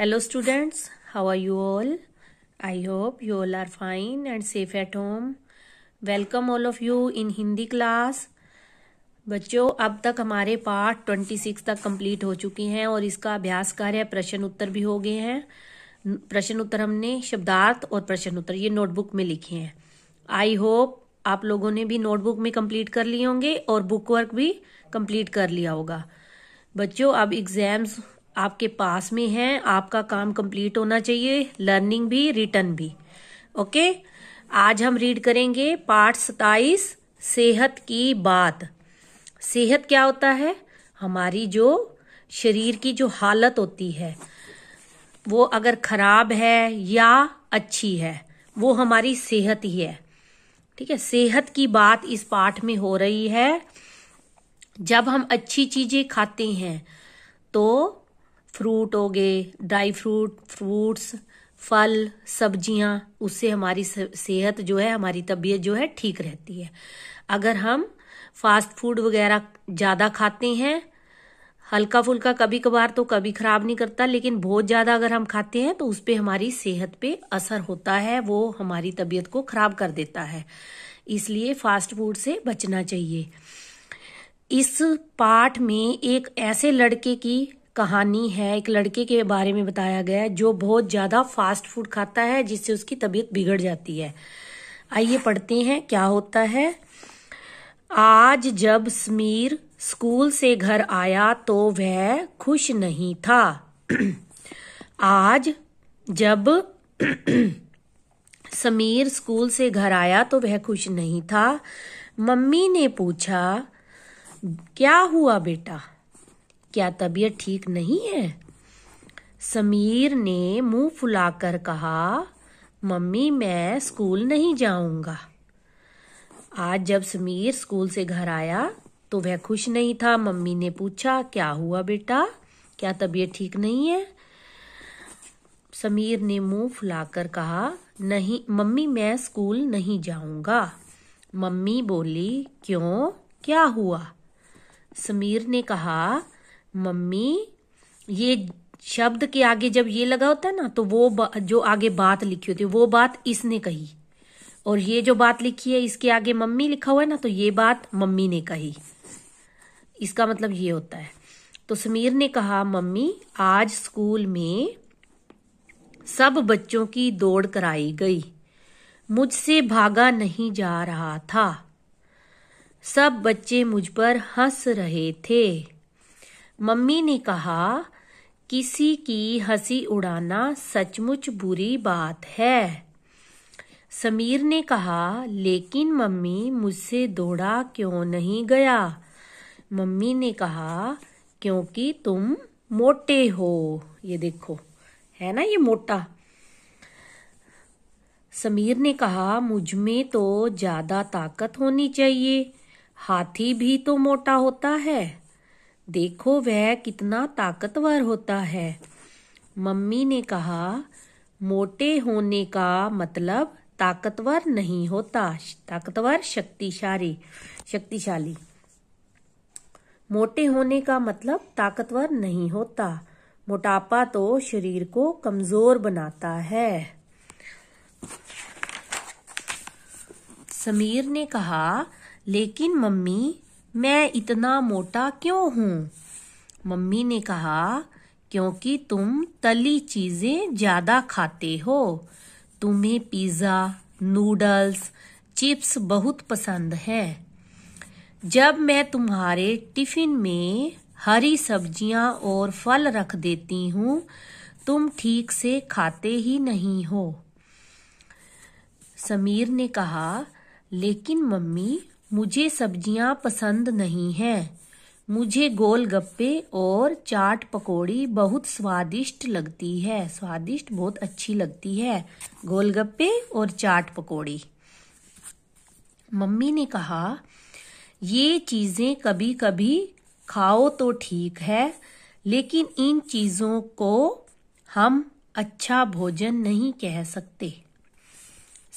hello students how are you all i hope you all are fine and safe at home welcome all of you in hindi class बच्चों अब तक हमारे part twenty six तक complete हो चुके हैं और इसका अभ्यास कार्य प्रश्न उत्तर भी हो गए हैं प्रश्न उत्तर हमने शब्दार्थ और प्रश्न उत्तर ये नोटबुक में लिखे हैं आई होप आप लोगों ने भी नोटबुक में कंप्लीट कर लिए होंगे और बुक वर्क भी कंप्लीट कर लिया होगा बच्चों अब एग्जाम्स आपके पास में है आपका काम कंप्लीट होना चाहिए लर्निंग भी रिटर्न भी ओके आज हम रीड करेंगे पार्ट सताइस सेहत की बात सेहत क्या होता है हमारी जो शरीर की जो हालत होती है वो अगर खराब है या अच्छी है वो हमारी सेहत ही है ठीक है सेहत की बात इस पाठ में हो रही है जब हम अच्छी चीजें खाते हैं तो फ्रूट हो गए ड्राई फ्रूट फ्रूट्स फल सब्जियां उससे हमारी सेहत जो है हमारी तबीयत जो है ठीक रहती है अगर हम फास्ट फूड वगैरह ज़्यादा खाते हैं हल्का फुल्का कभी कभार तो कभी खराब नहीं करता लेकिन बहुत ज़्यादा अगर हम खाते हैं तो उस पर हमारी सेहत पे असर होता है वो हमारी तबीयत को ख़राब कर देता है इसलिए फास्ट फूड से बचना चाहिए इस पाठ में एक ऐसे लड़के की कहानी है एक लड़के के बारे में बताया गया है जो बहुत ज़्यादा फास्ट फूड खाता है जिससे उसकी तबीयत बिगड़ जाती है आइए पढ़ते हैं क्या होता है आज जब समीर स्कूल से घर आया तो वह खुश नहीं था आज जब समीर स्कूल से घर आया तो वह खुश नहीं था मम्मी ने पूछा क्या हुआ बेटा क्या तबीयत ठीक नहीं है समीर ने मुंह फुलाकर कहा मम्मी मैं स्कूल नहीं जाऊंगा आज जब समीर स्कूल से घर आया तो वह खुश नहीं था मम्मी ने पूछा क्या हुआ बेटा क्या तबीयत ठीक नहीं है समीर ने मुंह फुलाकर कहा नहीं मम्मी मैं स्कूल नहीं जाऊंगा मम्मी बोली क्यों क्या हुआ समीर ने कहा मम्मी ये शब्द के आगे जब ये लगा होता है ना तो वो जो आगे बात लिखी होती है वो बात इसने कही और ये जो बात लिखी है इसके आगे मम्मी लिखा हुआ है ना तो ये बात मम्मी ने कही इसका मतलब ये होता है तो समीर ने कहा मम्मी आज स्कूल में सब बच्चों की दौड़ कराई गई मुझसे भागा नहीं जा रहा था सब बच्चे मुझ पर हंस रहे थे मम्मी ने कहा किसी की हंसी उड़ाना सचमुच बुरी बात है समीर ने कहा लेकिन मम्मी मुझसे दौड़ा क्यों नहीं गया मम्मी ने कहा क्योंकि तुम मोटे हो ये देखो है ना ये मोटा समीर ने कहा मुझ में तो ज्यादा ताकत होनी चाहिए हाथी भी तो मोटा होता है देखो वह कितना ताकतवर होता है मम्मी ने कहा मोटे होने का मतलब ताकतवर नहीं होता ताकतवर शक्तिशाली शक्तिशाली मोटे होने का मतलब ताकतवर नहीं होता मोटापा तो शरीर को कमजोर बनाता है समीर ने कहा लेकिन मम्मी मैं इतना मोटा क्यों हूँ मम्मी ने कहा क्योंकि तुम तली चीजें ज्यादा खाते हो तुम्हें पिज्जा नूडल्स चिप्स बहुत पसंद है जब मैं तुम्हारे टिफिन में हरी सब्जियां और फल रख देती हूँ तुम ठीक से खाते ही नहीं हो समीर ने कहा लेकिन मम्मी मुझे सब्जियां पसंद नहीं हैं मुझे गोल गप्पे और चाट पकौड़ी बहुत स्वादिष्ट लगती है स्वादिष्ट बहुत अच्छी लगती है गोल गप्पे और चाट पकौड़ी मम्मी ने कहा ये चीज़ें कभी कभी खाओ तो ठीक है लेकिन इन चीज़ों को हम अच्छा भोजन नहीं कह सकते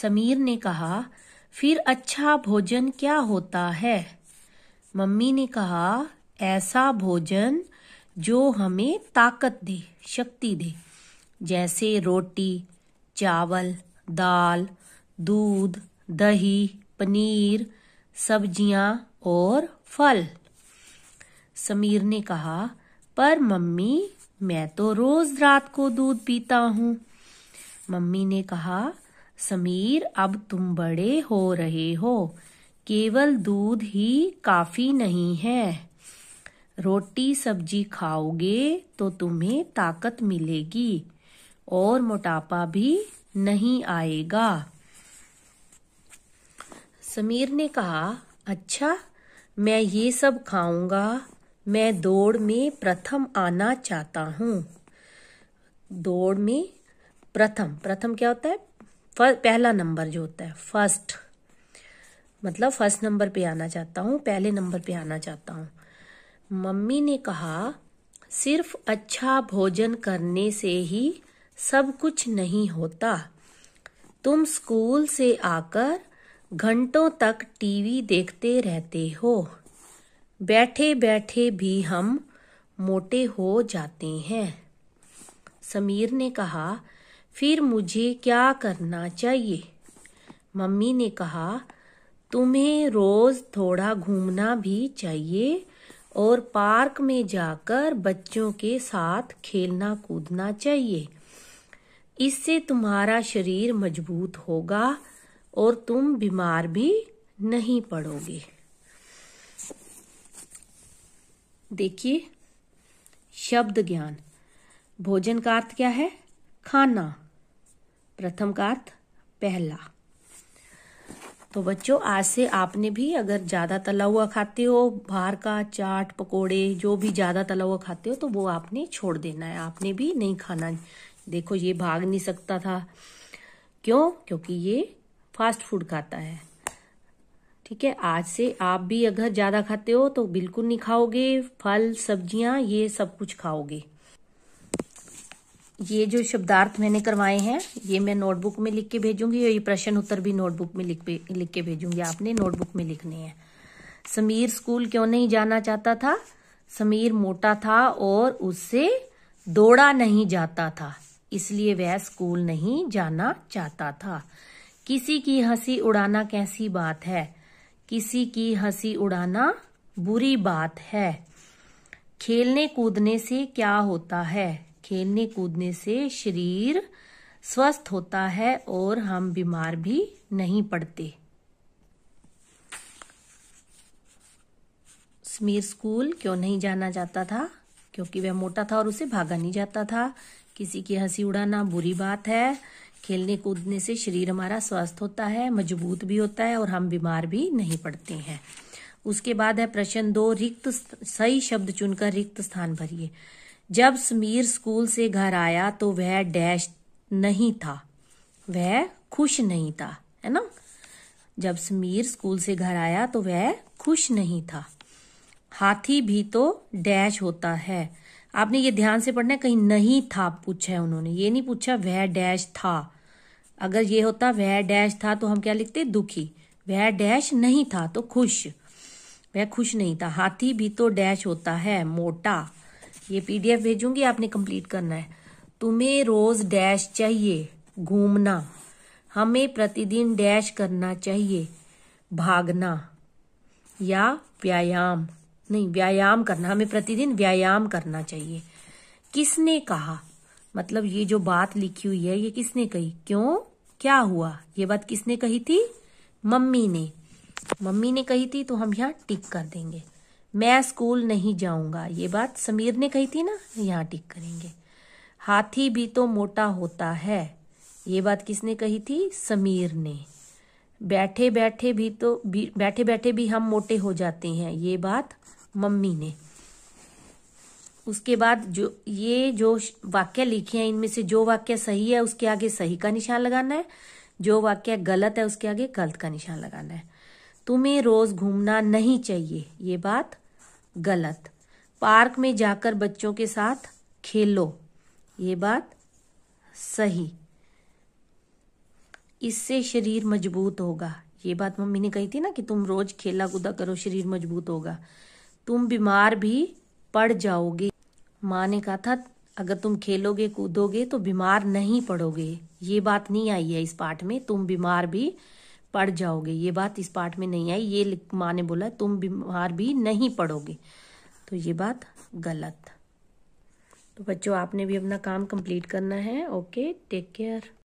समीर ने कहा फिर अच्छा भोजन क्या होता है मम्मी ने कहा ऐसा भोजन जो हमें ताकत दे शक्ति दे जैसे रोटी चावल दाल दूध दही पनीर सब्जियां और फल समीर ने कहा पर मम्मी मैं तो रोज रात को दूध पीता हूँ मम्मी ने कहा समीर अब तुम बड़े हो रहे हो केवल दूध ही काफी नहीं है रोटी सब्जी खाओगे तो तुम्हें ताकत मिलेगी और मोटापा भी नहीं आएगा समीर ने कहा अच्छा मैं ये सब खाऊंगा मैं दौड़ में प्रथम आना चाहता हूँ दौड़ में प्रथम प्रथम क्या होता है पहला नंबर जो होता है फर्स्ट मतलब फर्स्ट नंबर पे आना चाहता हूँ पहले नंबर पे आना चाहता हूँ मम्मी ने कहा सिर्फ अच्छा भोजन करने से ही सब कुछ नहीं होता तुम स्कूल से आकर घंटों तक टीवी देखते रहते हो बैठे बैठे भी हम मोटे हो जाते हैं समीर ने कहा फिर मुझे क्या करना चाहिए मम्मी ने कहा तुम्हें रोज थोड़ा घूमना भी चाहिए और पार्क में जाकर बच्चों के साथ खेलना कूदना चाहिए इससे तुम्हारा शरीर मजबूत होगा और तुम बीमार भी नहीं पड़ोगे देखिए शब्द ज्ञान भोजन का अर्थ क्या है खाना प्रथम का अर्थ पहला तो बच्चों आज से आपने भी अगर ज़्यादा तला हुआ खाते हो बाहर का चाट पकोड़े जो भी ज़्यादा तला हुआ खाते हो तो वो आपने छोड़ देना है आपने भी नहीं खाना देखो ये भाग नहीं सकता था क्यों क्योंकि ये फास्ट फूड खाता है ठीक है आज से आप भी अगर ज़्यादा खाते हो तो बिल्कुल नहीं खाओगे फल सब्जियां ये सब कुछ खाओगे ये जो शब्दार्थ मैंने करवाए हैं ये मैं नोटबुक में लिख के भेजूंगी और ये प्रश्न उत्तर भी नोटबुक में लिख लिख के भेजूंगी आपने नोटबुक में लिखने हैं समीर स्कूल क्यों नहीं जाना चाहता था समीर मोटा था और उससे दौड़ा नहीं जाता था इसलिए वह स्कूल नहीं जाना चाहता था किसी की हंसी उड़ाना कैसी बात है किसी की हंसी उड़ाना बुरी बात है खेलने कूदने से क्या होता है खेलने कूदने से शरीर स्वस्थ होता है और हम बीमार भी नहीं पड़ते समीर स्कूल क्यों नहीं जाना जाता था क्योंकि वह मोटा था और उसे भागा नहीं जाता था किसी की हंसी उड़ाना बुरी बात है खेलने कूदने से शरीर हमारा स्वस्थ होता है मजबूत भी होता है और हम बीमार भी नहीं पड़ते हैं उसके बाद है प्रश्न दो रिक्त सही शब्द चुनकर रिक्त स्थान भरिए जब समीर स्कूल से घर आया तो वह डैश नहीं था वह खुश नहीं था है ना जब समीर स्कूल से घर आया तो वह खुश नहीं था हाथी भी तो डैश होता है आपने ये ध्यान से पढ़ना है कहीं नहीं था पूछा है उन्होंने ये नहीं पूछा वह डैश था अगर ये होता वह डैश था तो हम क्या लिखते दुखी वह डैश नहीं था तो खुश वह खुश नहीं था हाथी भी तो डैश होता है मोटा ये पीडीएफ भेजूंगी आपने कंप्लीट करना है तुम्हें रोज डैश चाहिए घूमना हमें प्रतिदिन डैश करना चाहिए भागना या व्यायाम नहीं व्यायाम करना हमें प्रतिदिन व्यायाम करना चाहिए किसने कहा मतलब ये जो बात लिखी हुई है ये किसने कही क्यों क्या हुआ ये बात किसने कही थी मम्मी ने मम्मी ने कही थी तो हम यहाँ टिक कर देंगे मैं स्कूल नहीं जाऊंगा ये बात समीर ने कही थी ना यहाँ टिक करेंगे हाथी भी तो मोटा होता है ये बात किसने कही थी समीर ने बैठे बैठे भी तो भी, बैठे बैठे भी हम मोटे हो जाते हैं ये बात मम्मी ने उसके बाद जो ये जो वाक्य लिखे हैं इनमें से जो वाक्य सही है उसके आगे सही का निशान लगाना है जो वाक्य गलत है उसके आगे गलत का निशान लगाना है तुम्हें रोज घूमना नहीं चाहिए ये बात गलत पार्क में जाकर बच्चों के साथ खेलो ये बात सही इससे शरीर मजबूत होगा ये बात मम्मी ने कही थी ना कि तुम रोज खेला कूदा करो शरीर मजबूत होगा तुम बीमार भी पड़ जाओगे माँ ने कहा था अगर तुम खेलोगे कूदोगे तो बीमार नहीं पड़ोगे ये बात नहीं आई है इस पाठ में तुम बीमार भी पड़ जाओगे ये बात इस पाठ में नहीं आई ये माँ ने बोला तुम बीमार भी नहीं पड़ोगे तो ये बात गलत तो बच्चों आपने भी अपना काम कंप्लीट करना है ओके टेक केयर